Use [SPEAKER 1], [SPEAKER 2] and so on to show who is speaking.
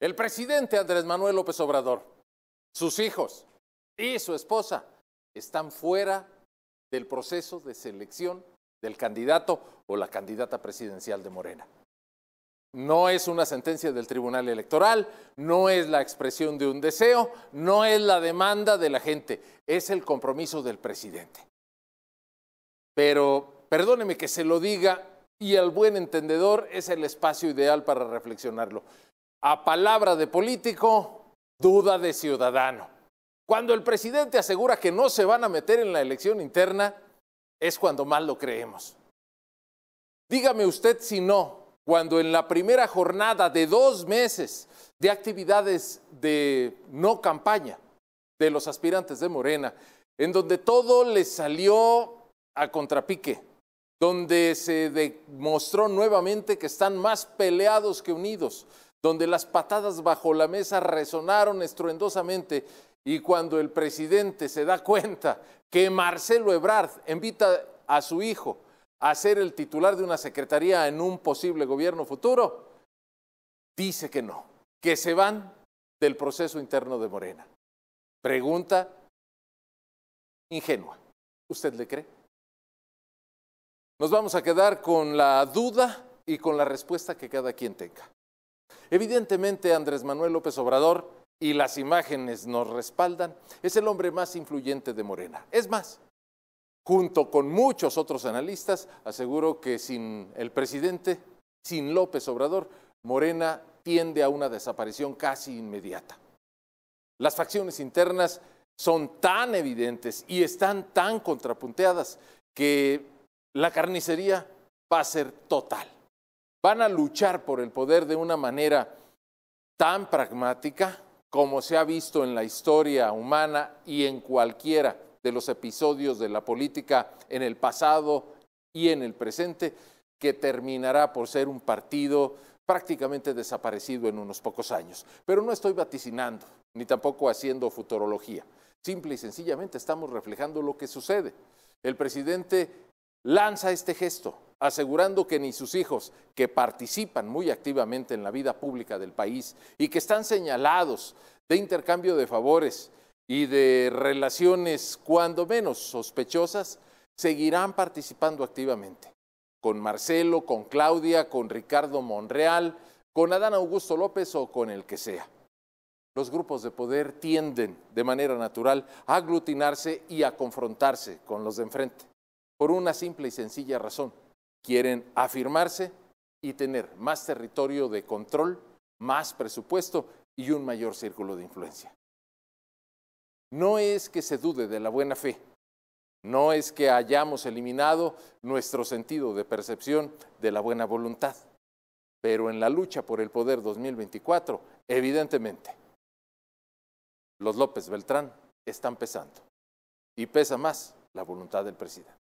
[SPEAKER 1] El presidente Andrés Manuel López Obrador, sus hijos y su esposa están fuera del proceso de selección del candidato o la candidata presidencial de Morena. No es una sentencia del Tribunal Electoral, no es la expresión de un deseo, no es la demanda de la gente, es el compromiso del presidente. Pero perdóneme que se lo diga y al buen entendedor es el espacio ideal para reflexionarlo a palabra de político, duda de ciudadano. Cuando el presidente asegura que no se van a meter en la elección interna, es cuando más lo creemos. Dígame usted si no, cuando en la primera jornada de dos meses de actividades de no campaña de los aspirantes de Morena, en donde todo les salió a contrapique, donde se demostró nuevamente que están más peleados que unidos, donde las patadas bajo la mesa resonaron estruendosamente y cuando el presidente se da cuenta que Marcelo Ebrard invita a su hijo a ser el titular de una secretaría en un posible gobierno futuro, dice que no, que se van del proceso interno de Morena. Pregunta ingenua. ¿Usted le cree? Nos vamos a quedar con la duda y con la respuesta que cada quien tenga. Evidentemente Andrés Manuel López Obrador, y las imágenes nos respaldan, es el hombre más influyente de Morena. Es más, junto con muchos otros analistas, aseguro que sin el presidente, sin López Obrador, Morena tiende a una desaparición casi inmediata. Las facciones internas son tan evidentes y están tan contrapunteadas que la carnicería va a ser total van a luchar por el poder de una manera tan pragmática como se ha visto en la historia humana y en cualquiera de los episodios de la política en el pasado y en el presente, que terminará por ser un partido prácticamente desaparecido en unos pocos años. Pero no estoy vaticinando, ni tampoco haciendo futurología. Simple y sencillamente estamos reflejando lo que sucede. El presidente lanza este gesto, asegurando que ni sus hijos, que participan muy activamente en la vida pública del país y que están señalados de intercambio de favores y de relaciones cuando menos sospechosas, seguirán participando activamente. Con Marcelo, con Claudia, con Ricardo Monreal, con Adán Augusto López o con el que sea. Los grupos de poder tienden de manera natural a aglutinarse y a confrontarse con los de enfrente, por una simple y sencilla razón quieren afirmarse y tener más territorio de control, más presupuesto y un mayor círculo de influencia. No es que se dude de la buena fe, no es que hayamos eliminado nuestro sentido de percepción de la buena voluntad, pero en la lucha por el poder 2024, evidentemente, los López Beltrán están pesando y pesa más la voluntad del presidente.